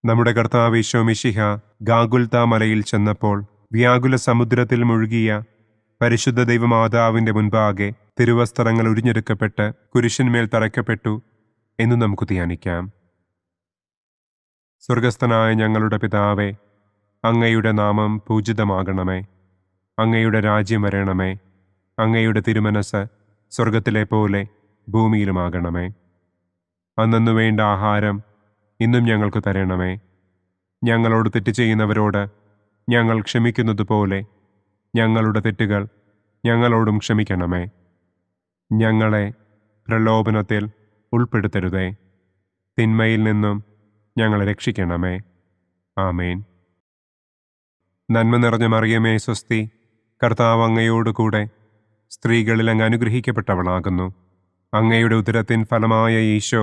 നമ്മുടെ കർത്താവ് ഈശോമിഷിഹ ഗാഗുൽത മലയിൽ ചെന്നപ്പോൾ വ്യാകുല സമുദ്രത്തിൽ മുഴുകിയ പരിശുദ്ധ ദൈവമാതാവിന്റെ മുൻപാകെ തിരുവസ്ത്രങ്ങൾ ഉരിഞ്ഞെടുക്കപ്പെട്ട് കുരിശിന്മേൽ തറയ്ക്കപ്പെട്ടു എന്ന് നമുക്ക് ധ്യാനിക്കാം സ്വർഗസ്ഥനായ ഞങ്ങളുടെ പിതാവെ അങ്ങയുടെ നാമം പൂജിതമാകണമേ അങ്ങയുടെ രാജ്യം വരണമേ അങ്ങയുടെ തിരുമനസ് സ്വർഗത്തിലെ പോലെ ഭൂമിയിലുമാകണമേ അന്നു വേണ്ട ആഹാരം ഇന്നും ഞങ്ങൾക്ക് തരണമേ ഞങ്ങളോട് തെറ്റ് ചെയ്യുന്നവരോട് ഞങ്ങൾ ക്ഷമിക്കുന്നത് പോലെ ഞങ്ങളുടെ തെറ്റുകൾ ഞങ്ങളോടും ക്ഷമിക്കണമേ ഞങ്ങളെ പ്രലോഭനത്തിൽ ഉൾപ്പെടുത്തരുതേ തിന്മയിൽ നിന്നും ഞങ്ങളെ രക്ഷിക്കണമേ ആമേൻ നന്മ നിറഞ്ഞ മറിയമേ സ്വസ്തി കർത്താവ് അങ്ങയോടുകൂടെ സ്ത്രീകളിൽ അങ്ങ് അനുഗ്രഹിക്കപ്പെട്ടവളാകുന്നു അങ്ങയുടെ ഉദരത്തിൻ ഫലമായ ഈശോ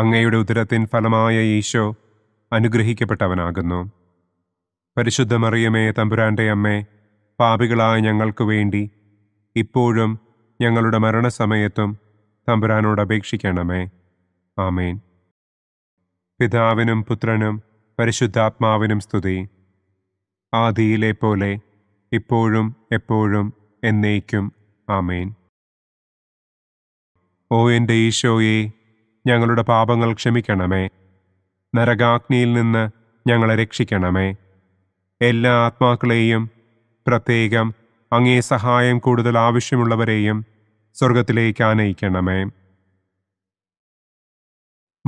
അങ്ങയുടെ ഉദരത്തിൻ ഫലമായ ഈശോ അനുഗ്രഹിക്കപ്പെട്ടവനാകുന്നു പരിശുദ്ധമറിയമേ തമ്പുരാൻ്റെ അമ്മേ പാപികളായ ഞങ്ങൾക്ക് വേണ്ടി ഇപ്പോഴും ഞങ്ങളുടെ മരണസമയത്തും തമ്പുരാനോട് അപേക്ഷിക്കണമേ ആമേൻ പിതാവിനും പുത്രനും പരിശുദ്ധാത്മാവിനും സ്തുതി ആദിയിലെ പോലെ ഇപ്പോഴും എപ്പോഴും എന്നേക്കും ആമേൻ ഓ എൻ്റെ ഈശോയെ ഞങ്ങളുടെ പാപങ്ങൾ ക്ഷമിക്കണമേ നരകാഗ്നിയിൽ നിന്ന് ഞങ്ങളെ രക്ഷിക്കണമേ എല്ലാ ആത്മാക്കളെയും പ്രത്യേകം അങ്ങേ സഹായം കൂടുതൽ ആവശ്യമുള്ളവരെയും സ്വർഗത്തിലേക്ക് ആനയിക്കണമേ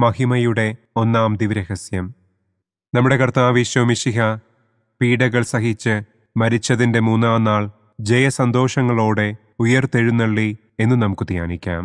മഹിമയുടെ ഒന്നാം ദിവ്യരഹസ്യം നമ്മുടെ കർത്താവ് ഈശോമിഷിഹ പീഡകൾ സഹിച്ച് മരിച്ചതിൻ്റെ മൂന്നാം നാൾ ജയസന്തോഷങ്ങളോടെ ഉയർത്തെഴുന്നള്ളി എന്ന് നമുക്ക് ധ്യാനിക്കാം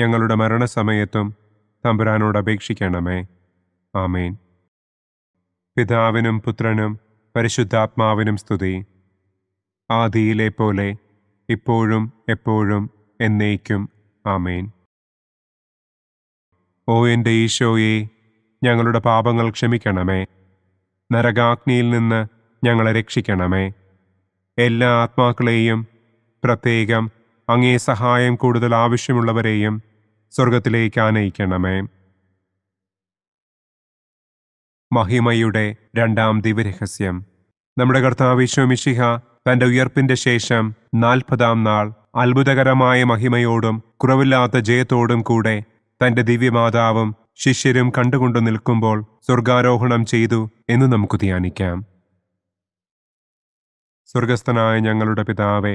ഞങ്ങളുടെ മരണസമയത്തും തമ്പുരാനോട് അപേക്ഷിക്കണമേ ആമേൻ പിതാവിനും പുത്രനും പരിശുദ്ധാത്മാവിനും സ്തുതി ആദിയിലെ പോലെ ഇപ്പോഴും എപ്പോഴും എന്നേക്കും ആമേൻ ഓ എൻ്റെ ഈശോയെ ഞങ്ങളുടെ പാപങ്ങൾ ക്ഷമിക്കണമേ നരകാഗ്നിയിൽ നിന്ന് ഞങ്ങളെ രക്ഷിക്കണമേ എല്ലാ ആത്മാക്കളെയും പ്രത്യേകം അങ്ങേ സഹായം കൂടുതൽ ആവശ്യമുള്ളവരെയും സ്വർഗത്തിലേക്ക് ആനയിക്കണമേ മഹിമയുടെ രണ്ടാം ദിവ്യരഹസ്യം നമ്മുടെ കർത്താവിശ്വമിഷിഹ തന്റെ ഉയർപ്പിന്റെ ശേഷം നാൽപ്പതാം നാൾ അത്ഭുതകരമായ മഹിമയോടും കുറവില്ലാത്ത ജയത്തോടും കൂടെ തന്റെ ദിവ്യമാതാവും ശിഷ്യരും കണ്ടുകൊണ്ടു നിൽക്കുമ്പോൾ സ്വർഗാരോഹണം ചെയ്തു എന്ന് നമുക്ക് ധ്യാനിക്കാം സ്വർഗസ്ഥനായ ഞങ്ങളുടെ പിതാവെ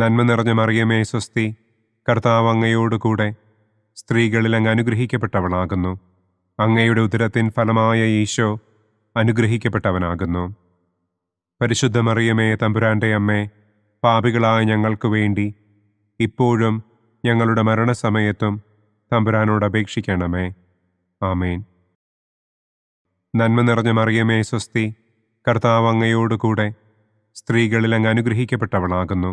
നന്മ നിറഞ്ഞ മറിയമേ സ്വസ്തി കർത്താവ് കൂടെ സ്ത്രീകളിൽ അങ്ങ് അനുഗ്രഹിക്കപ്പെട്ടവളാകുന്നു അങ്ങയുടെ ഉദരത്തിൻ ഫലമായ ഈശോ അനുഗ്രഹിക്കപ്പെട്ടവനാകുന്നു പരിശുദ്ധ മറിയമേ തമ്പുരാൻ്റെ അമ്മേ പാപികളായ ഞങ്ങൾക്ക് വേണ്ടി ഇപ്പോഴും ഞങ്ങളുടെ മരണസമയത്തും തമ്പുരാനോട് അപേക്ഷിക്കണമേ ആമേൻ നന്മ നിറഞ്ഞ മറിയമേ സ്വസ്തി കർത്താവ് അങ്ങയോടുകൂടെ സ്ത്രീകളിൽ അങ്ങ് അനുഗ്രഹിക്കപ്പെട്ടവളാകുന്നു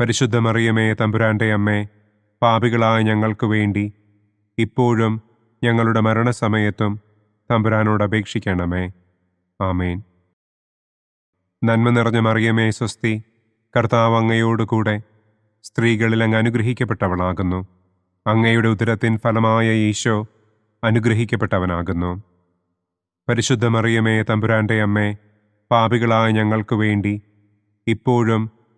പരിശുദ്ധ മറിയമേ തമ്പുരാൻ്റെ അമ്മേ പാപികളായ ഞങ്ങൾക്ക് വേണ്ടി ഇപ്പോഴും ഞങ്ങളുടെ മരണസമയത്തും തമ്പുരാനോട് അപേക്ഷിക്കണമേ ആമേൻ നന്മ നിറഞ്ഞ മറിയമേ സ്വസ്തി കർത്താവ് അങ്ങയോടുകൂടെ സ്ത്രീകളിൽ അങ്ങ് അനുഗ്രഹിക്കപ്പെട്ടവളാകുന്നു അങ്ങയുടെ ഉദരത്തിൻ ഫലമായ ഈശോ അനുഗ്രഹിക്കപ്പെട്ടവനാകുന്നു പരിശുദ്ധ മറിയമേ തമ്പുരാൻ്റെ അമ്മേ പാപികളായ ഞങ്ങൾക്ക് വേണ്ടി ഇപ്പോഴും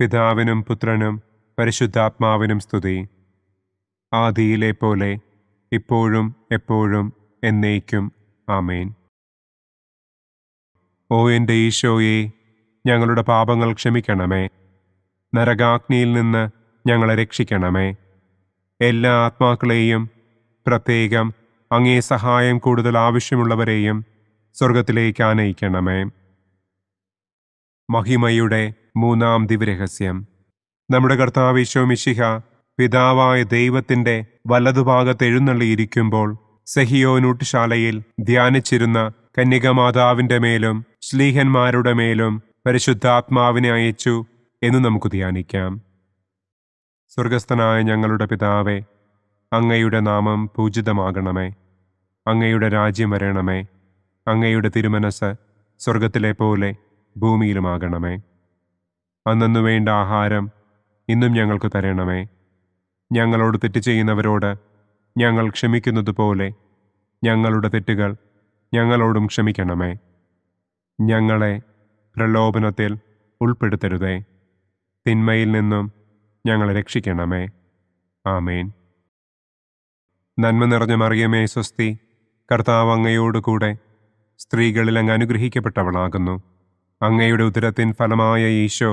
പിതാവിനും പുത്രനും പരിശുദ്ധാത്മാവിനും സ്തുതി ആദിയിലെ പോലെ ഇപ്പോഴും എപ്പോഴും എന്നേക്കും ആമേൻ ഓ എൻ്റെ ഈശോയെ ഞങ്ങളുടെ പാപങ്ങൾ ക്ഷമിക്കണമേ നരകാഗ്നിയിൽ നിന്ന് ഞങ്ങളെ രക്ഷിക്കണമേ എല്ലാ ആത്മാക്കളെയും പ്രത്യേകം അങ്ങേ സഹായം കൂടുതൽ ആവശ്യമുള്ളവരെയും സ്വർഗത്തിലേക്ക് ആനയിക്കണമേ മഹിമയുടെ മൂന്നാം ദിവരഹസ്യം നമ്മുടെ ഈശോ മിശിഹ പിതാവായ ദൈവത്തിൻ്റെ വലതുഭാഗത്ത് എഴുന്നള്ളിയിരിക്കുമ്പോൾ സെഹിയോനൂട്ടുശാലയിൽ ധ്യാനിച്ചിരുന്ന കന്യകമാതാവിൻ്റെ മേലും ശ്ലീഹന്മാരുടെ മേലും പരിശുദ്ധാത്മാവിനെ അയച്ചു എന്ന് നമുക്ക് ധ്യാനിക്കാം സ്വർഗസ്ഥനായ ഞങ്ങളുടെ പിതാവേ അങ്ങയുടെ നാമം പൂജിതമാകണമേ അങ്ങയുടെ രാജ്യം വരണമേ അങ്ങയുടെ തിരുമനസ് സ്വർഗത്തിലെ പോലെ ഭൂമിയിലുമാകണമേ അന്നു വേണ്ട ആഹാരം ഇന്നും ഞങ്ങൾക്ക് തരണമേ ഞങ്ങളോട് തെറ്റ് ചെയ്യുന്നവരോട് ഞങ്ങൾ ക്ഷമിക്കുന്നത് പോലെ ഞങ്ങളുടെ തെറ്റുകൾ ഞങ്ങളോടും ക്ഷമിക്കണമേ ഞങ്ങളെ പ്രലോഭനത്തിൽ ഉൾപ്പെടുത്തരുതേ തിന്മയിൽ നിന്നും ഞങ്ങളെ രക്ഷിക്കണമേ ആമേൻ നന്മ നിറഞ്ഞ മറിയമേ സ്വസ്തി കർത്താവ് അങ്ങയോടുകൂടെ സ്ത്രീകളിൽ അങ്ങ് അനുഗ്രഹിക്കപ്പെട്ടവളാകുന്നു അങ്ങയുടെ ഉദരത്തിൻ ഫലമായ ഈശോ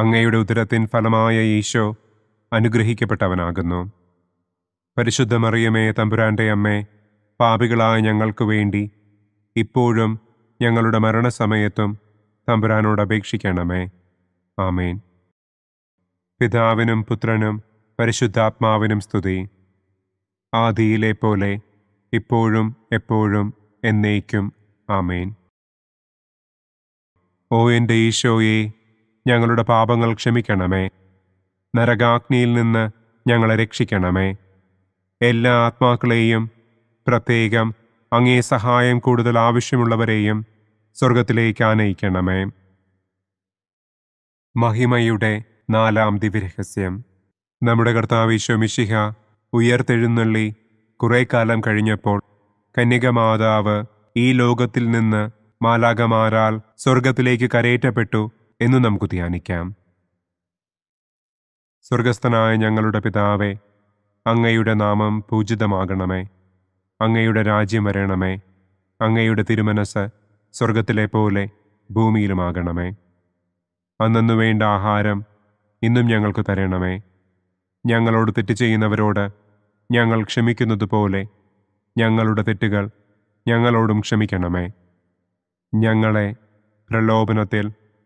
അങ്ങയുടെ ഉദരത്തിൻ ഫലമായ ഈശോ അനുഗ്രഹിക്കപ്പെട്ടവനാകുന്നു പരിശുദ്ധ മറിയമേ തമ്പുരാൻ്റെ അമ്മേ പാപികളായ ഞങ്ങൾക്കു വേണ്ടി ഇപ്പോഴും ഞങ്ങളുടെ മരണസമയത്തും തമ്പുരാനോട് അപേക്ഷിക്കണമേ ആമേൻ പിതാവിനും പുത്രനും പരിശുദ്ധാത്മാവിനും സ്തുതി ആദിയിലെ പോലെ ഇപ്പോഴും എപ്പോഴും എന്നേക്കും ആമേൻ ഓ എൻ്റെ ഈശോയെ ഞങ്ങളുടെ പാപങ്ങൾ ക്ഷമിക്കണമേ നരകാഗ്നിയിൽ നിന്ന് ഞങ്ങളെ രക്ഷിക്കണമേ എല്ലാ ആത്മാക്കളെയും പ്രത്യേകം അങ്ങേ സഹായം കൂടുതൽ ആവശ്യമുള്ളവരെയും സ്വർഗത്തിലേക്ക് ആനയിക്കണമേ മഹിമയുടെ നാലാം ദിവ്യരഹസ്യം നമ്മുടെ കർത്താവ് ഈശോമിഷിഹ ഉയർത്തെഴുന്നള്ളി കുറേ കാലം കഴിഞ്ഞപ്പോൾ മാതാവ് ഈ ലോകത്തിൽ നിന്ന് മാലാകമാരാൽ സ്വർഗത്തിലേക്ക് കരയേറ്റപ്പെട്ടു എന്ന് നമുക്ക് ധ്യാനിക്കാം സ്വർഗസ്ഥനായ ഞങ്ങളുടെ പിതാവേ അങ്ങയുടെ നാമം പൂജിതമാകണമേ അങ്ങയുടെ രാജ്യം വരണമേ അങ്ങയുടെ തിരുമനസ് സ്വർഗത്തിലെ പോലെ ഭൂമിയിലുമാകണമേ അന്നു വേണ്ട ആഹാരം ഇന്നും ഞങ്ങൾക്ക് തരണമേ ഞങ്ങളോട് തെറ്റ് ചെയ്യുന്നവരോട് ഞങ്ങൾ ക്ഷമിക്കുന്നത് പോലെ ഞങ്ങളുടെ തെറ്റുകൾ ഞങ്ങളോടും ക്ഷമിക്കണമേ ഞങ്ങളെ പ്രലോഭനത്തിൽ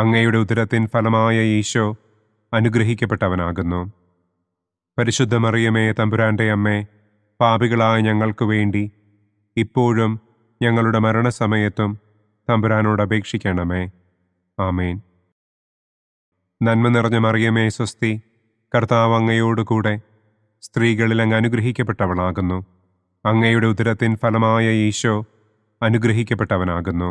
അങ്ങയുടെ ഉദരത്തിൻ ഫലമായ ഈശോ അനുഗ്രഹിക്കപ്പെട്ടവനാകുന്നു പരിശുദ്ധ മറിയമേ തമ്പുരാൻ്റെ അമ്മേ പാപികളായ ഞങ്ങൾക്ക് വേണ്ടി ഇപ്പോഴും ഞങ്ങളുടെ മരണസമയത്തും തമ്പുരാനോട് അപേക്ഷിക്കണമേ ആമേൻ നന്മ നിറഞ്ഞ മറിയമേ സ്വസ്തി കർത്താവ് അങ്ങയോടുകൂടെ സ്ത്രീകളിൽ അങ്ങ് അനുഗ്രഹിക്കപ്പെട്ടവളാകുന്നു അങ്ങയുടെ ഉദരത്തിൻ ഫലമായ ഈശോ അനുഗ്രഹിക്കപ്പെട്ടവനാകുന്നു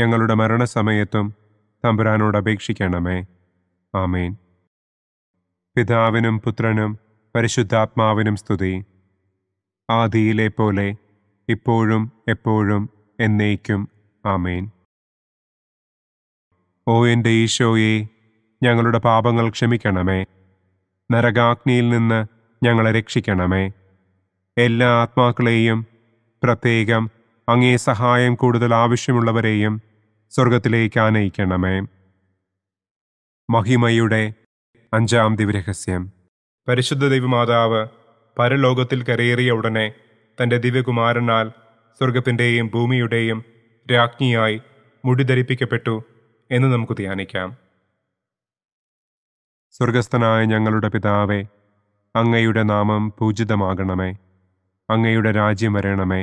ഞങ്ങളുടെ മരണസമയത്തും തമ്പുരാനോട് അപേക്ഷിക്കണമേ ആമേൻ പിതാവിനും പുത്രനും പരിശുദ്ധാത്മാവിനും സ്തുതി ആദിയിലെ പോലെ ഇപ്പോഴും എപ്പോഴും എന്നേക്കും ആമേൻ ഓ എൻ്റെ ഈശോയെ ഞങ്ങളുടെ പാപങ്ങൾ ക്ഷമിക്കണമേ നരകാഗ്നിയിൽ നിന്ന് ഞങ്ങളെ രക്ഷിക്കണമേ എല്ലാ ആത്മാക്കളെയും പ്രത്യേകം അങ്ങേ സഹായം കൂടുതൽ ആവശ്യമുള്ളവരെയും സ്വർഗത്തിലേക്ക് ആനയിക്കണമേ മഹിമയുടെ അഞ്ചാം ദിവ്യരഹസ്യം പരിശുദ്ധ ദൈവമാതാവ് പരലോകത്തിൽ കരയേറിയ ഉടനെ തൻ്റെ ദിവ്യകുമാരനാൽ സ്വർഗത്തിൻ്റെയും ഭൂമിയുടെയും രാജ്ഞിയായി മുടിധരിപ്പിക്കപ്പെട്ടു എന്ന് നമുക്ക് ധ്യാനിക്കാം സ്വർഗസ്ഥനായ ഞങ്ങളുടെ പിതാവേ അങ്ങയുടെ നാമം പൂജിതമാകണമേ അങ്ങയുടെ രാജ്യം വരണമേ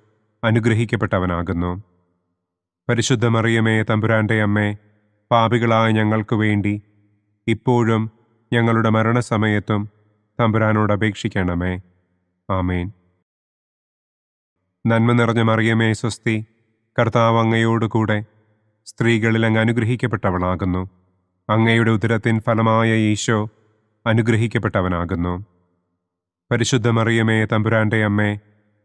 അനുഗ്രഹിക്കപ്പെട്ടവനാകുന്നു പരിശുദ്ധ മറിയമേ തമ്പുരാന്റെ അമ്മേ പാപികളായ ഞങ്ങൾക്കു വേണ്ടി ഇപ്പോഴും ഞങ്ങളുടെ മരണസമയത്തും തമ്പുരാനോട് അപേക്ഷിക്കണമേ ആമേൻ നന്മ നിറഞ്ഞ മറിയമേ സ്വസ്തി കർത്താവ് അങ്ങയോടുകൂടെ സ്ത്രീകളിൽ അങ്ങ് അനുഗ്രഹിക്കപ്പെട്ടവളാകുന്നു അങ്ങയുടെ ഉദരത്തിൻ ഫലമായ ഈശോ അനുഗ്രഹിക്കപ്പെട്ടവനാകുന്നു പരിശുദ്ധ മറിയമേ തമ്പുരാന്റെ അമ്മേ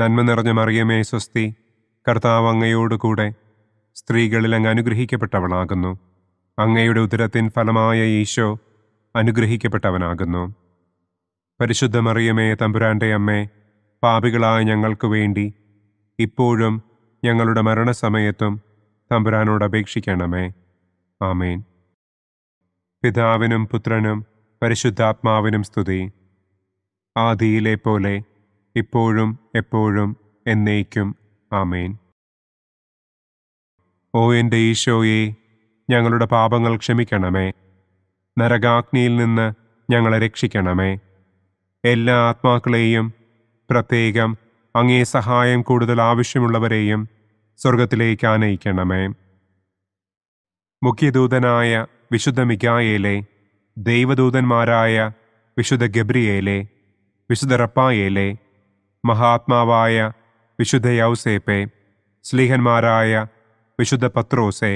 നന്മ നിറഞ്ഞ മറിയമേ സ്വസ്തി കർത്താവ് അങ്ങയോട് കൂടെ സ്ത്രീകളിൽ അങ്ങ് അനുഗ്രഹിക്കപ്പെട്ടവളാകുന്നു അങ്ങയുടെ ഉദരത്തിൻ ഫലമായ ഈശോ അനുഗ്രഹിക്കപ്പെട്ടവനാകുന്നു പരിശുദ്ധ മറിയമേ തമ്പുരാൻ്റെ അമ്മേ പാപികളായ ഞങ്ങൾക്ക് വേണ്ടി ഇപ്പോഴും ഞങ്ങളുടെ മരണസമയത്തും തമ്പുരാനോട് അപേക്ഷിക്കണമേ ആമേൻ പിതാവിനും പുത്രനും പരിശുദ്ധാത്മാവിനും സ്തുതി ആദിയിലെ പോലെ ഇപ്പോഴും എപ്പോഴും എന്നേക്കും ആമേൻ ഓ എൻ്റെ ഈശോയെ ഞങ്ങളുടെ പാപങ്ങൾ ക്ഷമിക്കണമേ നരകാഗ്നിയിൽ നിന്ന് ഞങ്ങളെ രക്ഷിക്കണമേ എല്ലാ ആത്മാക്കളെയും പ്രത്യേകം അങ്ങേ സഹായം കൂടുതൽ ആവശ്യമുള്ളവരെയും സ്വർഗത്തിലേക്ക് ആനയിക്കണമേ മുഖ്യദൂതനായ വിശുദ്ധ മിഗായേലെ ദൈവദൂതന്മാരായ വിശുദ്ധ ഗബ്രിയേലെ വിശുദ്ധ റപ്പായേലെ മഹാത്മാവായ വിശുദ്ധ യൗസേപ്പെ സ്ലീഹന്മാരായ വിശുദ്ധ പത്രോസെ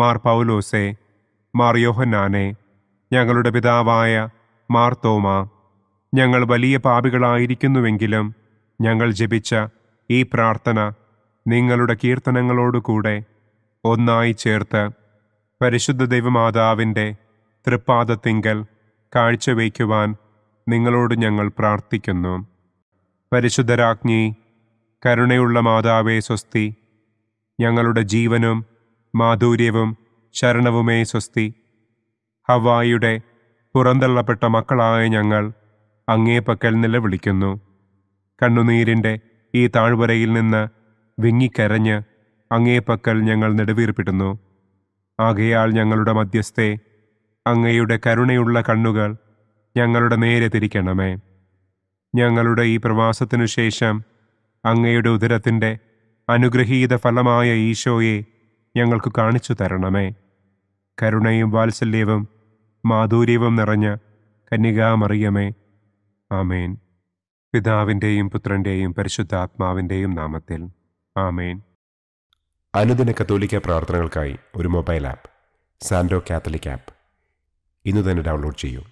മാർ പൗലോസെ മാർ യോഹന്നാനെ ഞങ്ങളുടെ പിതാവായ മാർ തോമ ഞങ്ങൾ വലിയ പാപികളായിരിക്കുന്നുവെങ്കിലും ഞങ്ങൾ ജപിച്ച ഈ പ്രാർത്ഥന നിങ്ങളുടെ കീർത്തനങ്ങളോടുകൂടെ ഒന്നായി ചേർത്ത് പരിശുദ്ധ ദൈവമാതാവിൻ്റെ തൃപ്പാദത്തിങ്കൽ കാഴ്ചവയ്ക്കുവാൻ നിങ്ങളോട് ഞങ്ങൾ പ്രാർത്ഥിക്കുന്നു പരിശുദ്ധരാജ്ഞി കരുണയുള്ള മാതാവേ സ്വസ്തി ഞങ്ങളുടെ ജീവനും മാധുര്യവും ശരണവുമേ സ്വസ്തി ഹവായിയുടെ പുറന്തള്ളപ്പെട്ട മക്കളായ ഞങ്ങൾ അങ്ങേപ്പക്കൽ നിലവിളിക്കുന്നു കണ്ണുനീരിൻ്റെ ഈ താഴ്വരയിൽ നിന്ന് വിങ്ങിക്കരഞ്ഞ് അങ്ങേപ്പക്കൽ ഞങ്ങൾ നെടുവീർപ്പിടുന്നു ആകയാൽ ഞങ്ങളുടെ മധ്യസ്ഥേ അങ്ങയുടെ കരുണയുള്ള കണ്ണുകൾ ഞങ്ങളുടെ നേരെ തിരിക്കണമേ ഞങ്ങളുടെ ഈ പ്രവാസത്തിനു ശേഷം അങ്ങയുടെ ഉദരത്തിൻ്റെ അനുഗ്രഹീത ഫലമായ ഈശോയെ ഞങ്ങൾക്ക് കാണിച്ചു തരണമേ കരുണയും വാത്സല്യവും മാധുര്യവും നിറഞ്ഞ കന്യകാമറിയമേ ആമേൻ പിതാവിൻ്റെയും പുത്രൻ്റെയും പരിശുദ്ധാത്മാവിൻ്റെയും നാമത്തിൽ ആമേൻ അനുദിന കത്തോലിക്ക പ്രാർത്ഥനകൾക്കായി ഒരു മൊബൈൽ ആപ്പ് സാൻഡോ കാത്തലിക് ആപ്പ് ഇന്ന് തന്നെ ഡൗൺലോഡ് ചെയ്യൂ